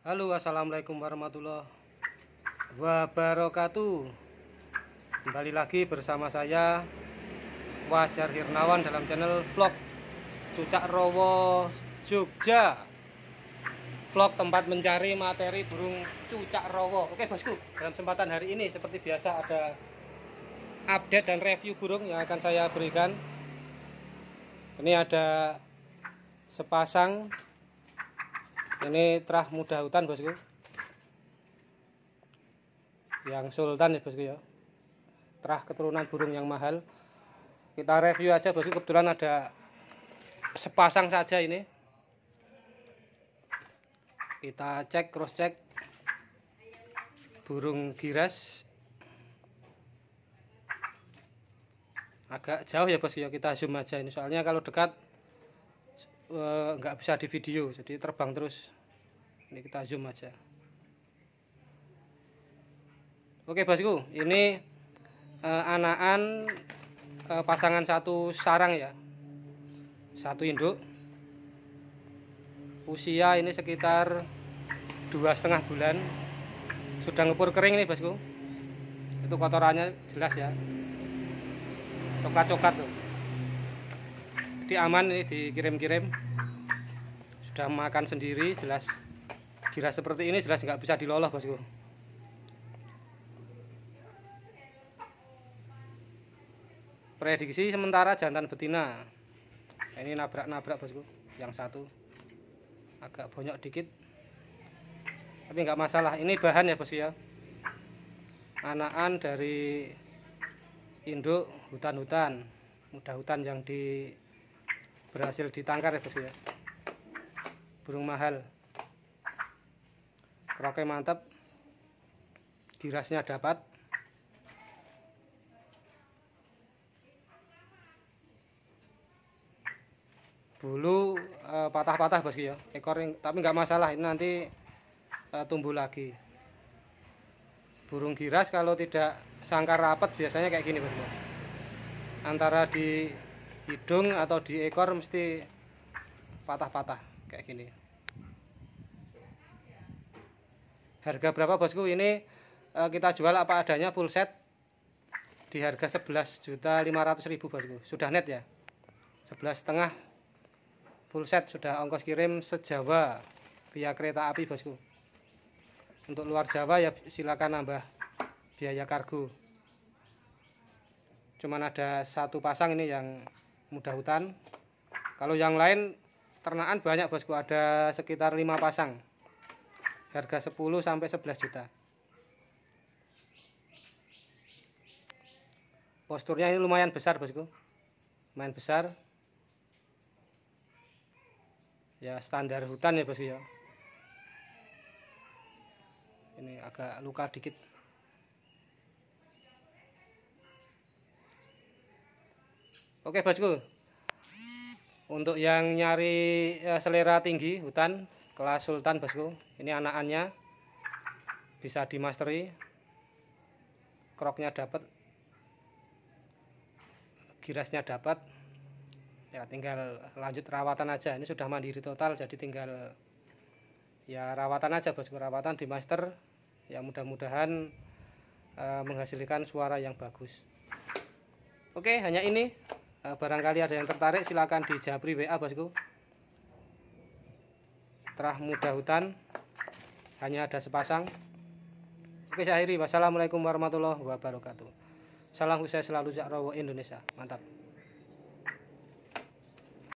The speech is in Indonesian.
Halo assalamualaikum warahmatullahi wabarakatuh Kembali lagi bersama saya Wajar Hirnawan dalam channel vlog Cucak Rowo Jogja Vlog tempat mencari materi burung cucak rowo Oke bosku dalam kesempatan hari ini seperti biasa ada update dan review burung yang akan saya berikan Ini ada sepasang ini terah muda hutan bosku yang sultan ya bosku ya terah keturunan burung yang mahal kita review aja bosku kebetulan ada sepasang saja ini kita cek cross check burung giras agak jauh ya bosku ya kita zoom aja ini soalnya kalau dekat Eh, nggak uh, bisa di video jadi terbang terus ini kita zoom aja oke bosku ini uh, anaan uh, pasangan satu sarang ya satu induk usia ini sekitar dua setengah bulan sudah ngepur kering nih bosku itu kotorannya jelas ya coklat-coklat tuh jadi aman ini dikirim-kirim udah makan sendiri jelas gila seperti ini jelas nggak bisa diloloh bosku prediksi sementara jantan betina ini nabrak-nabrak bosku yang satu agak bonyok dikit tapi nggak masalah ini bahan ya bosku ya anakan dari induk hutan-hutan mudah hutan yang di berhasil ditangkar ya bosku ya burung mahal kroke mantap girasnya dapat bulu eh, patah-patah bosku ya ekor tapi nggak masalah ini nanti uh, tumbuh lagi burung giras kalau tidak sangkar rapat biasanya kayak gini bosku antara di hidung atau di ekor mesti patah-patah kayak gini Harga berapa bosku? Ini e, kita jual apa adanya full set di harga 11.500.000 bosku. Sudah net ya. 11 setengah full set sudah ongkos kirim sejawa via kereta api bosku. Untuk luar Jawa ya silakan nambah biaya kargo. Cuman ada satu pasang ini yang mudah hutan. Kalau yang lain ternaan banyak bosku ada sekitar lima pasang harga 10 sampai 11 juta posturnya ini lumayan besar bosku lumayan besar ya standar hutan ya bosku ya ini agak luka dikit oke bosku untuk yang nyari eh, selera tinggi hutan kelas Sultan bosku ini anakannya bisa dimasteri kroknya dapat girasnya dapat ya tinggal lanjut rawatan aja ini sudah mandiri total jadi tinggal ya rawatan aja bosku rawatan di master ya mudah-mudahan e, menghasilkan suara yang bagus oke hanya ini e, barangkali ada yang tertarik silahkan di jabri WA bosku terah muda hutan hanya ada sepasang oke saya akhiri wassalamualaikum warahmatullahi wabarakatuh salam usai selalu zakrowo Indonesia mantap